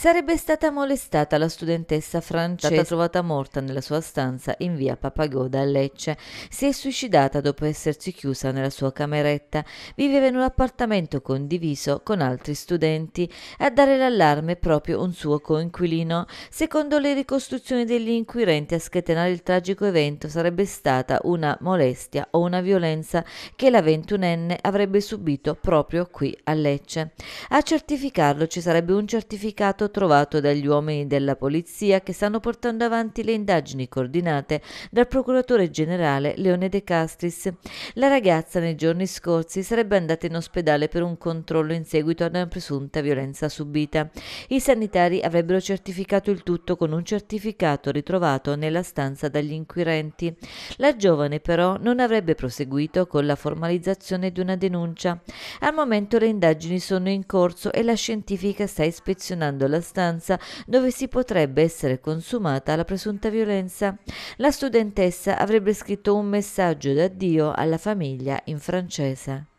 sarebbe stata molestata la studentessa francese trovata morta nella sua stanza in via Papagoda a Lecce. Si è suicidata dopo essersi chiusa nella sua cameretta. Viveva in un appartamento condiviso con altri studenti. A dare l'allarme proprio un suo coinquilino. Secondo le ricostruzioni degli inquirenti a scatenare il tragico evento sarebbe stata una molestia o una violenza che la ventunenne avrebbe subito proprio qui a Lecce. A certificarlo ci sarebbe un certificato trovato dagli uomini della polizia che stanno portando avanti le indagini coordinate dal procuratore generale Leone De Castris. La ragazza nei giorni scorsi sarebbe andata in ospedale per un controllo in seguito ad una presunta violenza subita. I sanitari avrebbero certificato il tutto con un certificato ritrovato nella stanza dagli inquirenti. La giovane però non avrebbe proseguito con la formalizzazione di una denuncia. Al momento le indagini sono in corso e la scientifica sta ispezionando la la stanza dove si potrebbe essere consumata la presunta violenza. La studentessa avrebbe scritto un messaggio d'addio alla famiglia in francese.